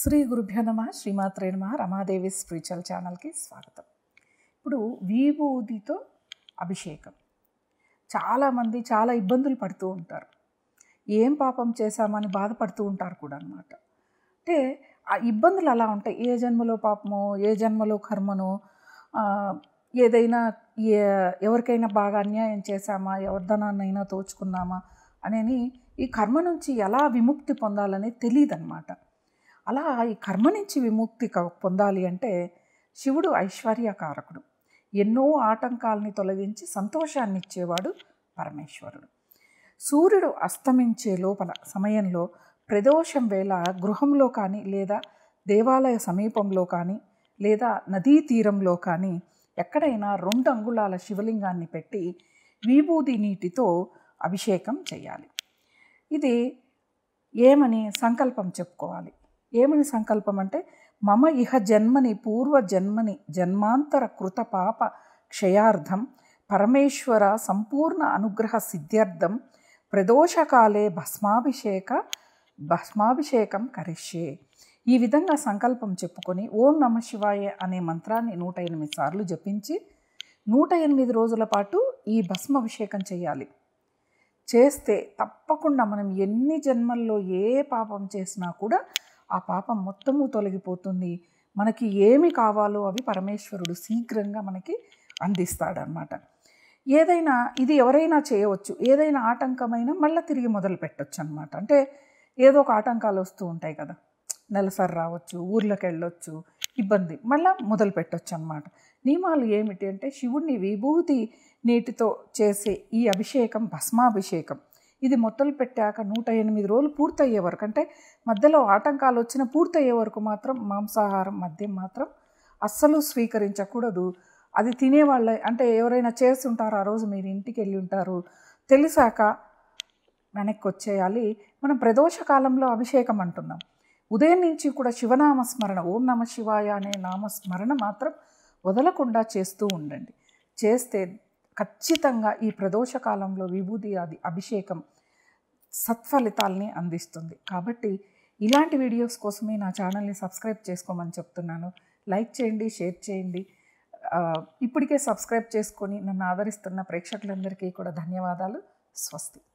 శ్రీ గురుభ్యో నమ శ్రీమాత్రే నమ రమాదేవి స్పిరిచువల్ ఛానల్కి స్వాగతం ఇప్పుడు విభూతితో అభిషేకం చాలామంది చాలా ఇబ్బందులు పడుతూ ఉంటారు ఏం పాపం చేశామని బాధపడుతూ ఉంటారు కూడా అనమాట అంటే ఆ ఇబ్బందులు అలా ఉంటాయి ఏ జన్మలో పాపమో ఏ జన్మలో కర్మనో ఏదైనా ఎవరికైనా బాగా అన్యాయం చేశామా ఎవరిదనాన్నైనా తోచుకున్నామా అనేది ఈ కర్మ నుంచి ఎలా విముక్తి పొందాలనేది తెలియదు అనమాట అలా ఈ కర్మ నుంచి విముక్తి పొందాలి అంటే శివుడు ఐశ్వర్యకారకుడు ఎన్నో ఆటంకాలని తొలగించి సంతోషాన్ని ఇచ్చేవాడు పరమేశ్వరుడు సూర్యుడు అస్తమించే లోపల సమయంలో ప్రదోషం వేళ గృహంలో కానీ లేదా దేవాలయ సమీపంలో కానీ లేదా నదీ తీరంలో కానీ ఎక్కడైనా రెండు అంగుళాల శివలింగాన్ని పెట్టి విభూది నీటితో అభిషేకం చేయాలి ఇది ఏమని సంకల్పం చెప్పుకోవాలి ఏమని సంకల్పం అంటే మమ ఇహ జన్మని పూర్వ జన్మని జన్మాంతర కృత పాప క్షయార్థం పరమేశ్వర సంపూర్ణ అనుగ్రహ సిద్ధ్యర్థం ప్రదోషకాలే భస్మాభిషేక భస్మాభిషేకం కరిష్యే ఈ విధంగా సంకల్పం చెప్పుకొని ఓం నమ శివాయ అనే మంత్రాన్ని నూట ఎనిమిది సార్లు జపించి నూట ఎనిమిది రోజుల పాటు ఈ భస్మాభిషేకం చేయాలి చేస్తే తప్పకుండా మనం ఎన్ని జన్మల్లో ఏ పాపం చేసినా కూడా ఆ పాపం మొత్తము తొలగిపోతుంది మనకి ఏమి కావాలో అవి పరమేశ్వరుడు శీఘ్రంగా మనకి అందిస్తాడనమాట ఏదైనా ఇది ఎవరైనా చేయవచ్చు ఏదైనా ఆటంకమైనా మళ్ళీ తిరిగి మొదలు పెట్టచ్చు అనమాట అంటే ఏదో ఒక ఆటంకాలు వస్తూ ఉంటాయి కదా నెలసరి రావచ్చు ఊర్లోకి వెళ్ళొచ్చు ఇబ్బంది మళ్ళీ మొదలు పెట్టచ్చు అనమాట నియమాలు ఏమిటి అంటే శివుణ్ణి విభూతి నీటితో చేసే ఈ అభిషేకం భస్మాభిషేకం ఇది మొదలు పెట్టాక నూట ఎనిమిది రోజులు పూర్తయ్యే వరకు అంటే మధ్యలో ఆటంకాలు వచ్చిన పూర్తయ్యే వరకు మాత్రం మాంసాహారం మద్యం మాత్రం అస్సలు స్వీకరించకూడదు అది తినేవాళ్ళ అంటే ఎవరైనా చేస్తుంటారు ఆ రోజు మీరు ఇంటికి వెళ్ళి ఉంటారు తెలిసాక వెనక్కి వచ్చేయాలి మనం ప్రదోష కాలంలో అభిషేకం అంటున్నాం ఉదయం నుంచి కూడా శివనామ స్మరణ ఓం నమ శివాయ అనే నామస్మరణ మాత్రం వదలకుండా చేస్తూ ఉండండి చేస్తే ఖచ్చితంగా ఈ ప్రదోష కాలంలో విభూతి అది అభిషేకం సత్ఫలితాల్ని అందిస్తుంది కాబట్టి ఇలాంటి వీడియోస్ కోసమే నా ఛానల్ని సబ్స్క్రైబ్ చేసుకోమని చెప్తున్నాను లైక్ చేయండి షేర్ చేయండి ఇప్పటికే సబ్స్క్రైబ్ చేసుకొని నన్ను ఆదరిస్తున్న ప్రేక్షకులందరికీ కూడా ధన్యవాదాలు స్వస్తి